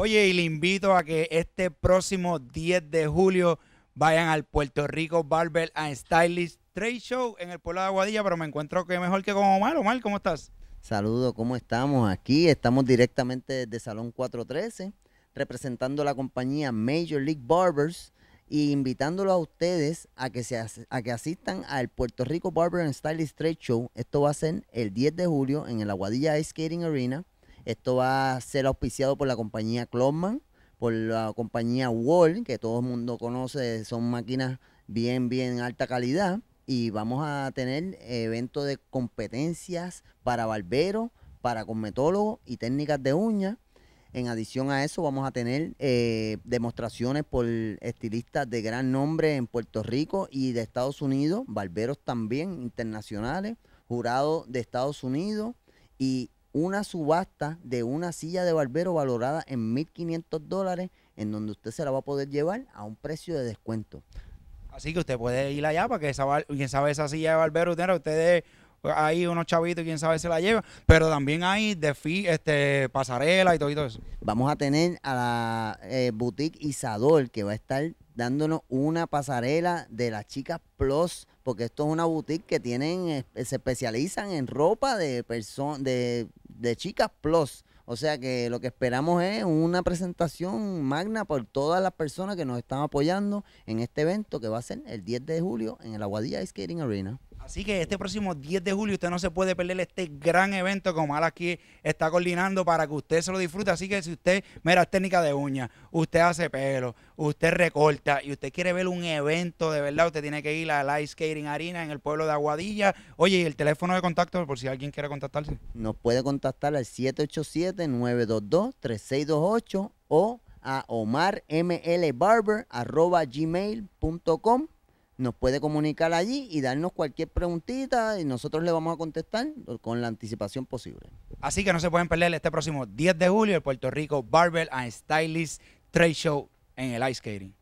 Oye, y le invito a que este próximo 10 de julio vayan al Puerto Rico Barber and Stylist Trade Show en el pueblo de Aguadilla, pero me encuentro que mejor que con Omar. Omar, ¿cómo estás? Saludos, ¿cómo estamos? Aquí estamos directamente desde Salón 413, representando la compañía Major League Barbers y invitándolos a ustedes a que, se a que asistan al Puerto Rico Barber and Stylist Trade Show. Esto va a ser el 10 de julio en el Aguadilla Ice Skating Arena. Esto va a ser auspiciado por la compañía Clotman, por la compañía Wall, que todo el mundo conoce, son máquinas bien, bien alta calidad. Y vamos a tener eventos de competencias para barberos, para cosmetólogos y técnicas de uñas. En adición a eso, vamos a tener eh, demostraciones por estilistas de gran nombre en Puerto Rico y de Estados Unidos, barberos también internacionales, jurados de Estados Unidos y una subasta de una silla de barbero valorada en 1.500 dólares, en donde usted se la va a poder llevar a un precio de descuento. Así que usted puede ir allá para que quien sabe esa silla de barbero, usted, ustedes hay unos chavitos, quién sabe se la lleva, pero también hay este, pasarela y todo, y eso. Vamos a tener a la eh, boutique Isador que va a estar dándonos una pasarela de las chicas Plus, porque esto es una boutique que tienen, eh, se especializan en ropa de, de de Chicas Plus. O sea que lo que esperamos es una presentación magna por todas las personas que nos están apoyando en este evento que va a ser el 10 de julio en el Aguadilla Skating Arena. Así que este próximo 10 de julio usted no se puede perder este gran evento que Omar aquí está coordinando para que usted se lo disfrute. Así que si usted, mira, técnica de uña, usted hace pelo, usted recorta y usted quiere ver un evento de verdad, usted tiene que ir a Ice Skating Arena en el pueblo de Aguadilla. Oye, ¿y el teléfono de contacto por si alguien quiere contactarse? Nos puede contactar al 787-922-3628 o a omarmlbarber.gmail.com nos puede comunicar allí y darnos cualquier preguntita y nosotros le vamos a contestar con la anticipación posible. Así que no se pueden perder este próximo 10 de julio el Puerto Rico Barbell and Stylist Trade Show en el Ice Skating.